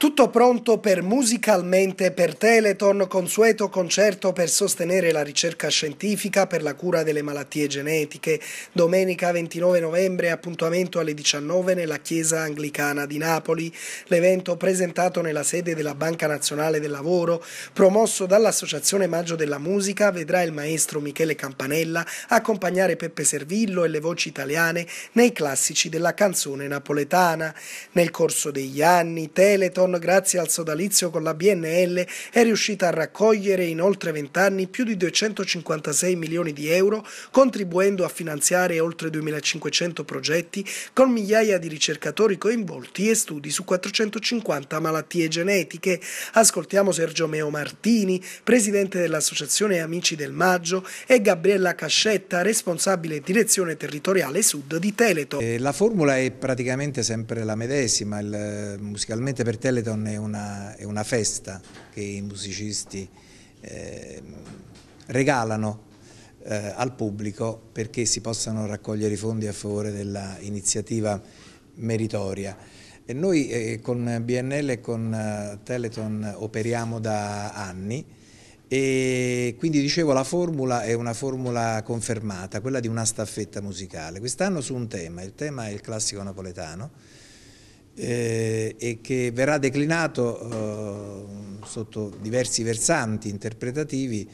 Tutto pronto per musicalmente, per Teleton, consueto concerto per sostenere la ricerca scientifica per la cura delle malattie genetiche. Domenica 29 novembre appuntamento alle 19 nella Chiesa Anglicana di Napoli. L'evento presentato nella sede della Banca Nazionale del Lavoro, promosso dall'Associazione Maggio della Musica, vedrà il maestro Michele Campanella accompagnare Peppe Servillo e le voci italiane nei classici della canzone napoletana. Nel corso degli anni Teleton Hamilton, grazie al sodalizio con la BNL, è riuscita a raccogliere in oltre 20 anni più di 256 milioni di euro, contribuendo a finanziare oltre 2500 progetti con migliaia di ricercatori coinvolti e studi su 450 malattie genetiche. Ascoltiamo Sergio Meo Martini, presidente dell'Associazione Amici del Maggio, e Gabriella Cascetta, responsabile direzione territoriale sud di Teleto. Eh, la formula è praticamente sempre la medesima, eh, musicalmente per Teleto Skeleton è una, è una festa che i musicisti eh, regalano eh, al pubblico perché si possano raccogliere i fondi a favore dell'iniziativa meritoria. E noi eh, con BNL e con eh, Teleton operiamo da anni e quindi dicevo la formula è una formula confermata, quella di una staffetta musicale. Quest'anno su un tema, il tema è il classico napoletano, eh, e che verrà declinato eh, sotto diversi versanti interpretativi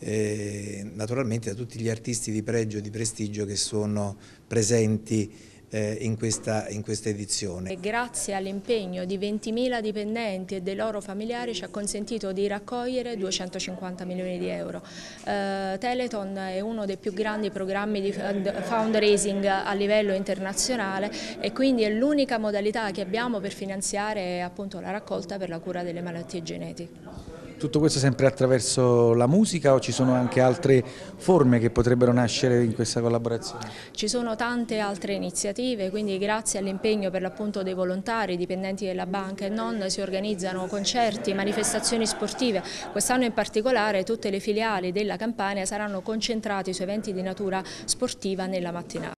eh, naturalmente da tutti gli artisti di pregio e di prestigio che sono presenti eh, in questa, in questa edizione. Grazie all'impegno di 20.000 dipendenti e dei loro familiari ci ha consentito di raccogliere 250 milioni di euro. Eh, Teleton è uno dei più grandi programmi di fundraising a livello internazionale e quindi è l'unica modalità che abbiamo per finanziare appunto la raccolta per la cura delle malattie genetiche. Tutto questo sempre attraverso la musica o ci sono anche altre forme che potrebbero nascere in questa collaborazione? Ci sono tante altre iniziative, quindi grazie all'impegno per l'appunto dei volontari, dipendenti della banca e non, si organizzano concerti, manifestazioni sportive. Quest'anno in particolare tutte le filiali della Campania saranno concentrate su eventi di natura sportiva nella mattinata.